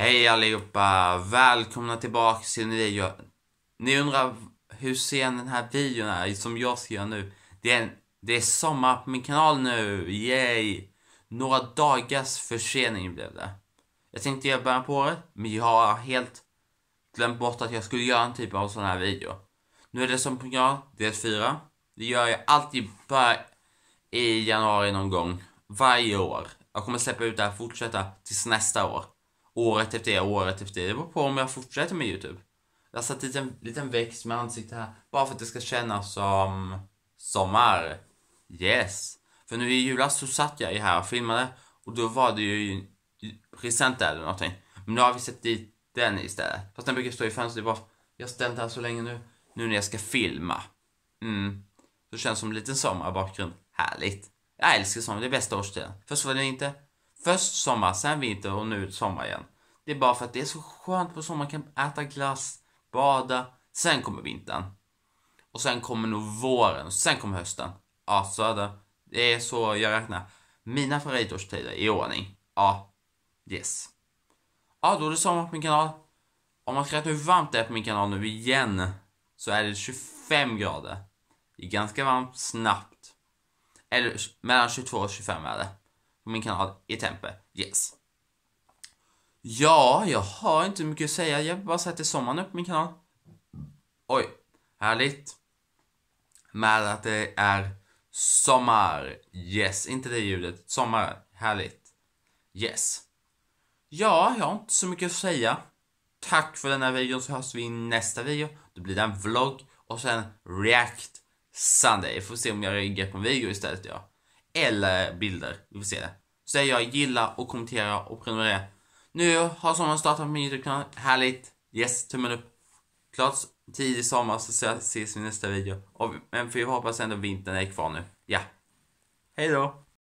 Hej allihopa! Välkomna tillbaka till en video. Ni undrar hur sen den här videon är som jag ska göra nu. Det är, det är sommar på min kanal nu, yay! Några dagars försening blev det. Jag tänkte göra början på året, men jag har helt glömt bort att jag skulle göra en typ av sån här video. Nu är det som program del 4. Det gör jag alltid bara i januari någon gång. Varje år. Jag kommer släppa ut det här fortsätta tills nästa år året efter det, året efter det. Det beror på om jag fortsätter med YouTube. Jag har satt dit en liten växt med ansiktet här, bara för att det ska kännas som sommar. Yes! För nu i julas så satt jag ju här och filmade och då var det ju present eller någonting. Men nu har vi sett dit den istället. Fast den brukar stå i fönstret bara, jag har ställt här så länge nu, nu när jag ska filma. Mm. Så det känns som en liten sommarbakgrund. Härligt! Jag älskar sommar, det är bästa årstiden. Först var det inte, först sommar, sen vinter och nu sommar igen. Det är bara för att det är så skönt på sommaren, man kan äta glass, bada, sen kommer vintern. Och sen kommer nog våren, och sen kommer hösten. Ja, så är det. Det är så jag räknar. Mina favoritårstider i ordning. Ja, yes. Ja, då är det sommar på min kanal. Om man ska räkna hur varmt det är på min kanal nu igen så är det 25 grader. Det är ganska varmt snabbt. Eller mellan 22 och 25 är det. På min kanal i Tempe. Yes. Ja, jag har inte mycket att säga. Jag vill bara säga att det är sommaren uppe på min kanal. Oj, härligt. Med att det är sommar. Yes, inte det ljudet. Sommar, härligt. Yes. Ja, jag har inte så mycket att säga. Tack för den här videon så hörs vi i nästa video. Då blir det en vlogg och sen React Sunday. Jag får se om jag reagerar på en video istället ja. Eller bilder, vi får se det. Så jag gilla och kommentera och prenumerera nu har sommaren startat på min YouTube-kanal. Härligt! Yes, tummen upp! Klart tidig sommar så ses vi i nästa video. Och, men vi hoppas ändå vintern är kvar nu. Ja. Hejdå!